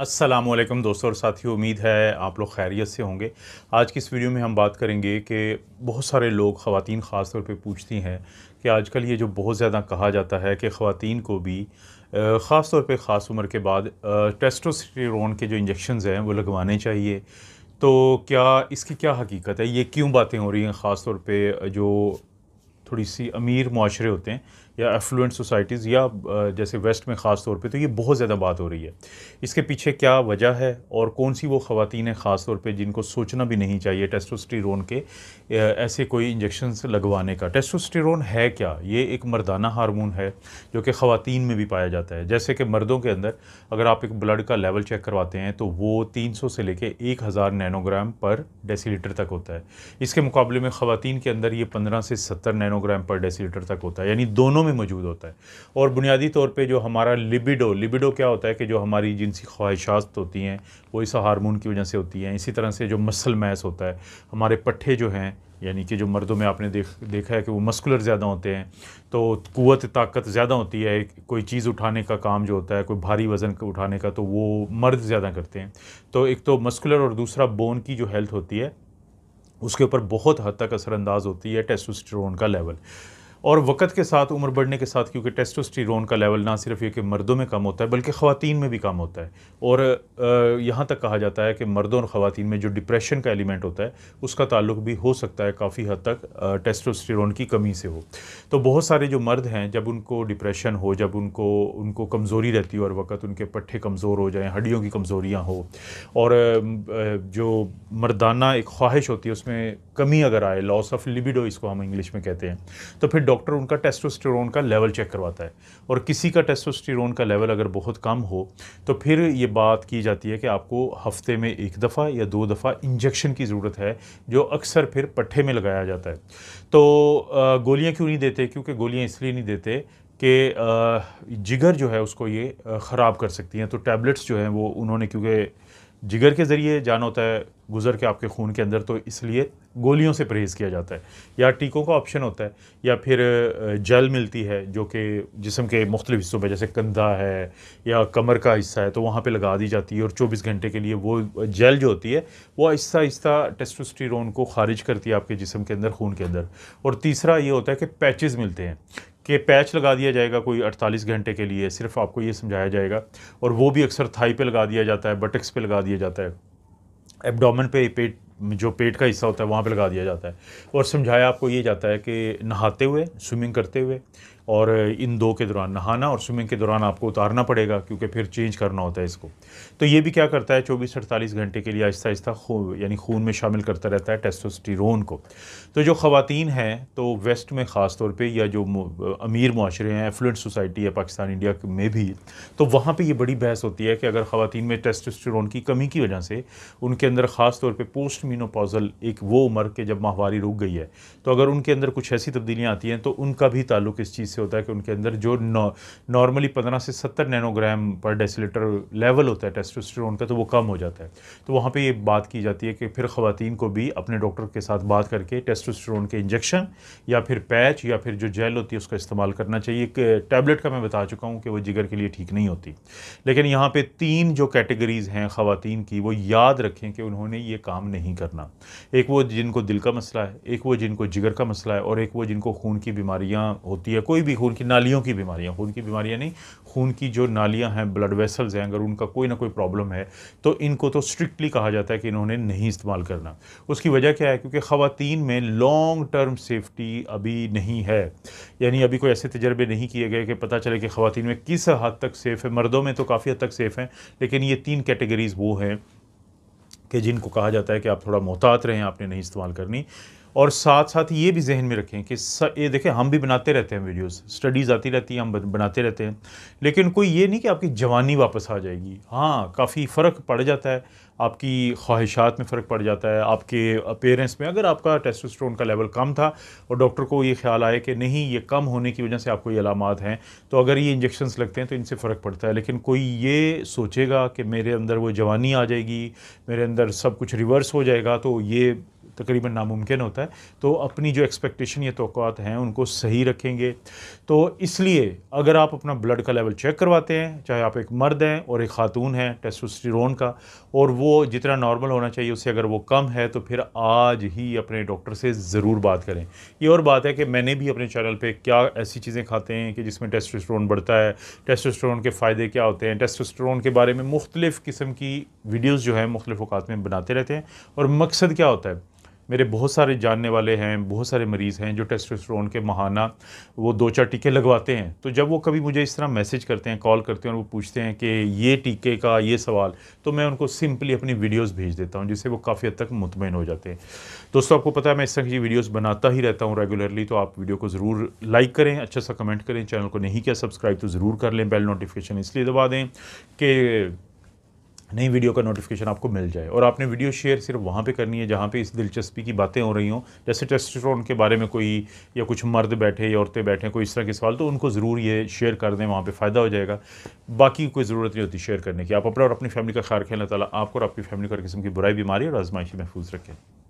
असलम दोस्तों और साथियों उम्मीद है आप लोग खैरियत से होंगे आज की इस वीडियो में हम बात करेंगे कि बहुत सारे लोग ख़वान ख़ास तौर पर पूछती हैं कि आजकल ये जो बहुत ज़्यादा कहा जाता है कि ख़वान को भी ख़ास तौर पर ख़ास उम्र के बाद टेस्टोस्टेरोन के जो इंजेक्शन हैं वो लगवाने चाहिए तो क्या इसकी क्या हकीकत है ये क्यों बातें हो रही हैं ख़ास तौर पर जो थोड़ी सी अमीर माशरे होते हैं या एफ्लुएंट सोसाइटीज़ या जैसे वेस्ट में ख़ास तौर पे तो ये बहुत ज़्यादा बात हो रही है इसके पीछे क्या वजह है और कौन सी वो ख़वातीन हैं ख़ास तौर पे जिनको सोचना भी नहीं चाहिए टेस्टोस्टेरोन के ऐसे कोई इंजेक्शन लगवाने का टेस्टोस्टेरोन है क्या ये एक मर्दाना हारमोन है जो कि ख़वातीन में भी पाया जाता है जैसे कि मर्दों के अंदर अगर आप एक ब्लड का लेवल चेक करवाते हैं तो वो तीन से लेकर एक नैनोग्राम पर लीटर तक होता है इसके मुकाबले में ख़वातीन के अंदर ये पंद्रह से सत्तर नैनोग्राम पर लीटर तक होता है यानी दोनों में मौजूद होता है और बुनियादी तौर पे जो हमारा लिबिडो लिबिडो क्या होता है कि जो हमारी जिनसी ख्वाहिशात होती हैं वो इस हारमोन की वजह से होती हैं इसी तरह से जो मसल मैस होता है हमारे पट्ठे जो हैं यानी कि जो मर्दों में आपने देख देखा है कि वो मस्कुलर ज़्यादा होते हैं तो क़वत ताकत ज़्यादा होती है कोई चीज़ उठाने का काम जो होता है कोई भारी वज़न उठाने का तो वो मर्द ज़्यादा करते हैं तो एक तो मस्कुलर और दूसरा बोन की जो हेल्थ होती है उसके ऊपर बहुत हद तक असरअंदाज होती है टेस्टोस्टेरोन का लेवल और वक़्त के साथ उम्र बढ़ने के साथ क्योंकि टेस्टोस्टेरोन का लेवल ना सिर्फ ये कि मर्दों में कम होता है बल्कि ख़वान में भी कम होता है और यहाँ तक कहा जाता है कि मर्दों और ख़वान में जो डिप्रेशन का एलिमेंट होता है उसका ताल्लुक भी हो सकता है काफ़ी हद तक टेस्टोस्टेरोन की कमी से हो तो बहुत सारे जो मर्द हैं जब उनको डिप्रेशन हो जब उनको उनको कमज़ोरी रहती हो और वक़्त उनके पट्ठे कमज़ोर हो जाएँ हड्डियों की कमज़ोरियाँ हो और जो मर्दाना एक ख्वाहिश होती है उसमें कमी अगर आए लॉस ऑफ लिबिडो इसको हम इंग्लिश में कहते हैं तो फिर डॉक्टर उनका टेस्टोस्टेरोन का लेवल चेक करवाता है और किसी का टेस्टोस्टेरोन का लेवल अगर बहुत कम हो तो फिर ये बात की जाती है कि आपको हफ्ते में एक दफ़ा या दो दफ़ा इंजेक्शन की ज़रूरत है जो अक्सर फिर पट्ठे में लगाया जाता है तो गोलियाँ क्यों नहीं देते क्योंकि गोलियाँ इसलिए नहीं देते कि जिगर जो है उसको ये ख़राब कर सकती हैं तो टैबलेट्स जो हैं वो उन्होंने क्योंकि जिगर के ज़रिए जाना होता है गुजर के आपके खून के अंदर तो इसलिए गोलियों से परहेज़ किया जाता है या टीकों का ऑप्शन होता है या फिर जल मिलती है जो कि जिसम के मुख्तलिफ हिस्सों पर जैसे कंधा है या कमर का हिस्सा है तो वहाँ पे लगा दी जाती है और 24 घंटे के लिए वो जल जो होती है वो आहिस्ता आहिस्ता टेस्टोस्टेरोन को खारिज करती है आपके जिसम के अंदर खून के अंदर और तीसरा ये होता है कि पैचेज़ मिलते हैं कि पैच लगा दिया जाएगा कोई 48 घंटे के लिए सिर्फ आपको ये समझाया जाएगा और वो भी अक्सर थाई पे लगा दिया जाता है बटक्स पे लगा दिया जाता है एबडामन पे पेट जो पेट का हिस्सा होता है वहाँ पे लगा दिया जाता है और समझाया आपको ये जाता है कि नहाते हुए स्विमिंग करते हुए और इन दो के दौरान नहाना और स्विमिंग के दौरान आपको उतारना पड़ेगा क्योंकि फिर चेंज करना होता है इसको तो ये भी क्या करता है चौबीस अड़तालीस घंटे के लिए आहिस्ता आहिस्ता खून यानी खून में शामिल करता रहता है टेस्टोस्टेरोन को तो जो ख़वान हैं तो वेस्ट में ख़ास तौर पर या जो अमीर माशरे हैं एफ्लुएंट सोसाइटी है पाकिस्तान इंडिया में भी तो वहाँ पर यह बड़ी बहस होती है कि अगर ख़वान में टेस्टोस्टेरोन की कमी की वजह से उनके अंदर ख़ास तौर पर पोस्ट मीनोपॉजल एक वो उम्र के जब माहवारी रुक गई है तो अगर उनके अंदर कुछ ऐसी तब्दीलियाँ आती हैं तो उनका भी ताल्लुक इस चीज़ से होता है कि उनके अंदर जो नॉर्मली पंद्रह से सत्तर नैनोग्राम पर डेसीटर लेवल होता है टेस्टोस्टेरोन का तो वो कम हो जाता है तो वहाँ पर ये बात की जाती है कि फिर ख़वान को भी अपने डॉक्टर के साथ बात करके टेस्टोस्टेरोन के इंजेक्शन या फिर पैच या फिर जो जेल होती है उसका इस्तेमाल करना चाहिए एक टैबलेट का मैं बता चुका हूँ कि वो जिगर के लिए ठीक नहीं होती लेकिन यहाँ पर तीन जो कैटेगरीज़ हैं ख़वान की वो याद रखें कि उन्होंने ये काम नहीं करना एक वो जिनको दिल का मसला है एक वो जिनको जिगर का मसला है और एक वो जिनको खून की बीमारियाँ होती है कोई भी खून की नालियों की बीमारियाँ खून की बीमारियाँ नहीं खून की जो नालियाँ हैं ब्लड वेसल्स हैं अगर उनका कोई ना कोई प्रॉब्लम है तो इनको तो स्ट्रिक्टली कहा जाता है कि इन्होंने नहीं इस्तेमाल करना उसकी वजह क्या है क्योंकि ख़वान में लॉन्ग टर्म सेफ्टी अभी नहीं है यानी अभी कोई ऐसे तजर्बे नहीं किए गए कि पता चले कि खातन में किस हद तक सेफ़ है मर्दों में तो काफ़ी हद तक सेफ़ हैं लेकिन ये तीन कैटेगरीज़ वो हैं कि जिनको कहा जाता है कि आप थोड़ा मोहतात रहें आपने नहीं इस्तेमाल करनी और साथ साथ ये भी जहन में रखें कि स, ये देखें हम भी बनाते रहते हैं वीडियोस स्टडीज़ आती रहती हैं हम बनाते रहते हैं लेकिन कोई ये नहीं कि आपकी जवानी वापस आ जाएगी हाँ काफ़ी फ़र्क पड़ जाता है आपकी ख्वाहिशात में फ़र्क पड़ जाता है आपके अपेरेंस में अगर आपका टेस्टोस्टेरोन का लेवल कम था और डॉक्टर को ये ख्याल आए कि नहीं ये कम होने की वजह से आपको ये अलामत हैं तो अगर ये इंजेक्शन्स लगते हैं तो इनसे फ़र्क पड़ता है लेकिन कोई ये सोचेगा कि मेरे अंदर वो जवानी आ जाएगी मेरे अंदर सब कुछ रिवर्स हो जाएगा तो ये तकरीबन नामुमकिन होता है तो अपनी जो एक्सपेक्टेशन या तोक़ात हैं उनको सही रखेंगे तो इसलिए अगर आप अपना ब्लड का लेवल चेक करवाते हैं चाहे आप एक मर्द हैं और एक ख़ातून हैं टेस्टोस्टेरोन का और वो जितना नॉर्मल होना चाहिए उससे अगर वो कम है तो फिर आज ही अपने डॉक्टर से ज़रूर बात करें ये और बात है कि मैंने भी अपने चैनल पर क्या ऐसी चीज़ें खाते हैं कि जिसमें टेस्टोस्टेरोन बढ़ता है टेस्टोस्टेरोन के फ़ायदे क्या होते हैं टेस्टोस्टेरोन के बारे में मुख्तलिफ़ किस्म की वीडियोज़ जो है मुख्तलिफ़ अवकात में बनाते रहते हैं और मकसद क्या होता है मेरे बहुत सारे जानने वाले हैं बहुत सारे मरीज़ हैं जो टेस्टोस्टेरोन के महाना वो दो चार टीके लगवाते हैं तो जब वो कभी मुझे इस तरह मैसेज करते हैं कॉल करते हैं और वो पूछते हैं कि ये टीके का ये सवाल तो मैं उनको सिंपली अपनी वीडियोस भेज देता हूँ जिससे वो काफ़ी हद तक मुतमिन हो जाते हैं दोस्तों आपको पता है मैं इस तरह की वीडियोज़ बनाता ही रहता हूँ रेगुलरली तो आप वीडियो को ज़रूर लाइक करें अच्छा सा कमेंट करें चैनल को नहीं किया सब्सक्राइब तो ज़रूर कर लें बेल नोटिफिकेशन इसलिए दबा दें कि नई वीडियो का नोटिफिकेशन आपको मिल जाए और आपने वीडियो शेयर सिर्फ वहाँ पे करनी है जहाँ पे इस दिलचस्पी की बातें हो रही हों जैसे टेस्टोस्टेरोन के बारे में कोई या कुछ मर्द बैठे या औरतें बैठे कोई इस तरह के सवाल तो उनको ज़रूर ये शेयर कर दें वहाँ पर फ़ायदा हो जाएगा बाकी कोई ज़रूरत नहीं होती शेयर करने की आप अपना और अपनी फैमिली का ख्याल रखें अल्लाह ताला आपको और आपकी फैमिली को हर किस्म की बुराई बीमारी और आजमाइशी महफूज रखें